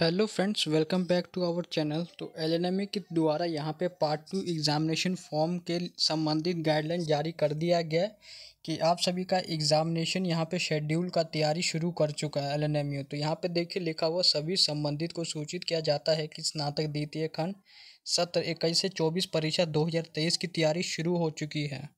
hello friends welcome back to our channel तो L e के द्वारा यहाँ पे पार्ट टू एग्ज़ामिनेशन फॉर्म के संबंधित गाइडलाइन जारी कर दिया गया कि आप सभी का एग्ज़ामिनेशन यहाँ पे शेड्यूल का तैयारी शुरू कर चुका है एल e तो यहाँ पे देखिए लिखा हुआ सभी संबंधित को सूचित किया जाता है कि स्नातक द्वितीय खंड सत्र इक्कीस से चौबीस परीक्षा दो की तैयारी शुरू हो चुकी है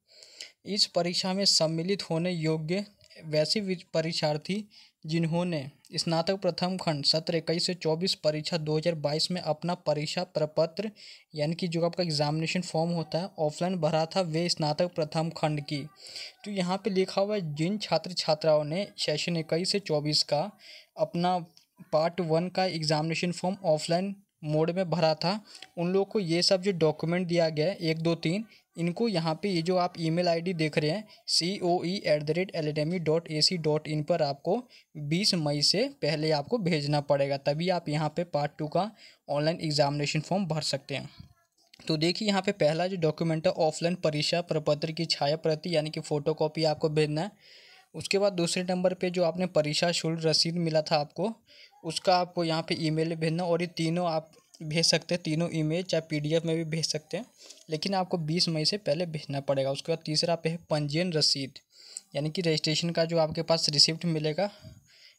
इस परीक्षा में सम्मिलित होने योग्य वैसे परीक्षार्थी जिन्होंने स्नातक प्रथम खंड सत्र इक्कीस से चौबीस परीक्षा 2022 में अपना परीक्षा प्रपत्र यानी कि जो आपका एग्जामिनेशन फॉर्म होता है ऑफलाइन भरा था वे स्नातक प्रथम खंड की तो यहाँ पे लिखा हुआ है जिन छात्र छात्राओं ने सेशन इक्कीस से चौबीस का अपना पार्ट वन का एग्जामिनेशन फॉर्म ऑफलाइन मोड में भरा था उन लोगों को ये सब जो डॉक्यूमेंट दिया गया है एक दो तीन इनको यहाँ पे ये जो आप ईमेल आईडी देख रहे हैं C O E at the rate L academy dot A C dot in पर आपको बीस मई से पहले आपको भेजना पड़ेगा तभी आप यहाँ पे पार्ट टू का ऑनलाइन एग्जामिनेशन फॉर्म भर सकते हैं तो देखिए यहाँ पे पहला जो डॉक्यूमेंट है ऑफलाइन परीक्षा प्रपत्र की छाया प्रति यानी कि कॉपी आपको भेजना है उसके बाद दूसरे नंबर पे जो आपने परीक्षा शुल्क रसीद मिला था आपको उसका आपको यहाँ पे ईमेल मेल भेजना और ये तीनों आप भेज सकते हैं तीनों ईमेल चाहे पीडीएफ में भी भेज सकते हैं लेकिन आपको बीस मई से पहले भेजना पड़ेगा उसके बाद तीसरा पे है पंजीयन रसीद यानी कि रजिस्ट्रेशन का जो आपके पास रिसिप्ट मिलेगा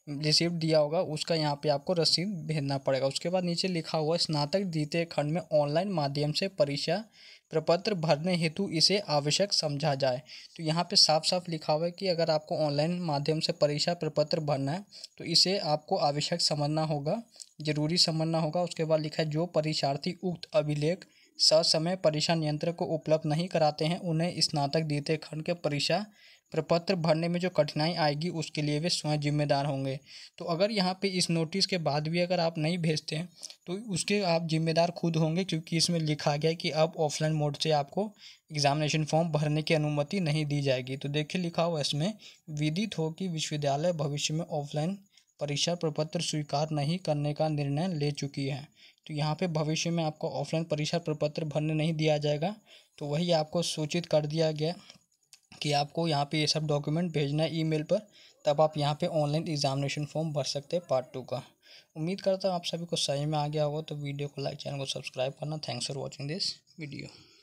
रिसिप्ट दिया होगा उसका यहाँ पे आपको रसीद भेजना पड़ेगा उसके बाद नीचे लिखा हुआ स्नातक द्वितीय खंड में ऑनलाइन माध्यम से परीक्षा प्रपत्र भरने हेतु इसे आवश्यक समझा जाए तो यहाँ पे साफ साफ लिखा हुआ है कि अगर आपको ऑनलाइन माध्यम से परीक्षा प्रपत्र भरना है तो इसे आपको आवश्यक समझना होगा जरूरी समझना होगा उसके बाद लिखा है जो परीक्षार्थी उक्त अभिलेख ससमय परीक्षा नियंत्रक को उपलब्ध नहीं कराते हैं उन्हें स्नातक द्वितीय खंड के परीक्षा प्रपत्र भरने में जो कठिनाई आएगी उसके लिए वे स्वयं जिम्मेदार होंगे तो अगर यहाँ पे इस नोटिस के बाद भी अगर आप नहीं भेजते हैं तो उसके आप जिम्मेदार खुद होंगे क्योंकि इसमें लिखा गया कि अब ऑफलाइन मोड से आपको एग्जामिनेशन फॉर्म भरने की अनुमति नहीं दी जाएगी तो देखिए लिखा हुआ इसमें विदित हो कि विश्वविद्यालय भविष्य में ऑफलाइन परीक्षा प्रपत्र स्वीकार नहीं करने का निर्णय ले चुकी है तो यहाँ पे भविष्य में आपको ऑफलाइन परीक्षा प्रपत्र भरने नहीं दिया जाएगा तो वही आपको सूचित कर दिया गया कि आपको यहाँ पे ये सब डॉक्यूमेंट भेजना है ई पर तब आप यहाँ पे ऑनलाइन एग्जामिनेशन फॉर्म भर सकते हैं पार्ट टू का उम्मीद करता हूँ आप सभी को सही में आ गया होगा तो वीडियो को लाइक चैनल को सब्सक्राइब करना thanks for watching this video